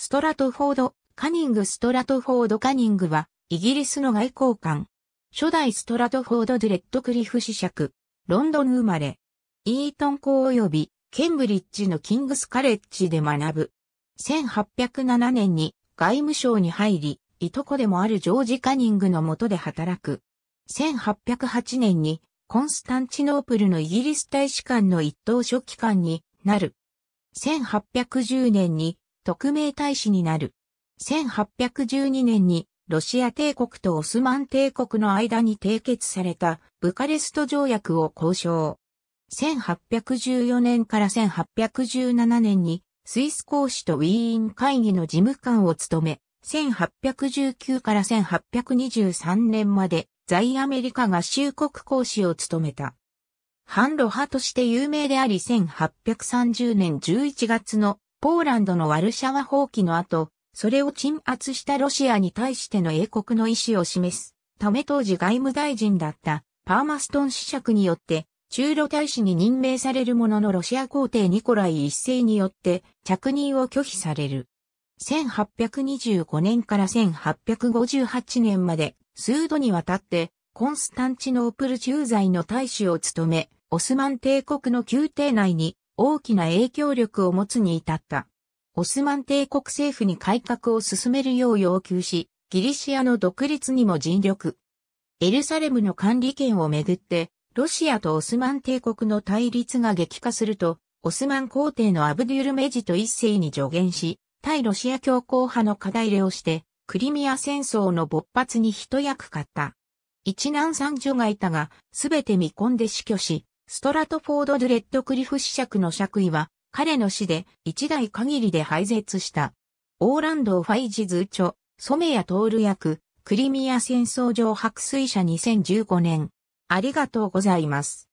ストラトフォード、カニングストラトフォードカニングは、イギリスの外交官。初代ストラトフォード・デレットクリフ子爵。ロンドン生まれ。イートン校及び、ケンブリッジのキングスカレッジで学ぶ。1807年に外務省に入り、いとこでもあるジョージ・カニングの下で働く。1808年にコンスタンチノープルのイギリス大使館の一等書記官になる。1810年に特命大使になる。1812年にロシア帝国とオスマン帝国の間に締結されたブカレスト条約を交渉。1814年から1817年にスイス公使とウィーン会議の事務官を務め、1819から1823年まで在アメリカ合衆国公使を務めた。反ロ派として有名であり1830年11月のポーランドのワルシャワ放棄の後、それを鎮圧したロシアに対しての英国の意思を示すため当時外務大臣だったパーマストン子爵によって中ロ大使に任命されるもののロシア皇帝ニコライ一世によって着任を拒否される。1825年から1858年まで数度にわたってコンスタンチノープル駐在の大使を務め、オスマン帝国の宮廷内に大きな影響力を持つに至った。オスマン帝国政府に改革を進めるよう要求し、ギリシアの独立にも尽力。エルサレムの管理権をめぐって、ロシアとオスマン帝国の対立が激化すると、オスマン皇帝のアブデュルメジと一世に助言し、対ロシア強硬派の題入れをして、クリミア戦争の勃発に一役買った。一難三女がいたが、すべて見込んで死去し、ストラトフォード・ドゥレッドクリフ子爵の爵位は、彼の死で一代限りで廃絶した。オーランド・ファイジズチョ、ソメヤ・トール役、クリミア戦争上白水社2015年。ありがとうございます。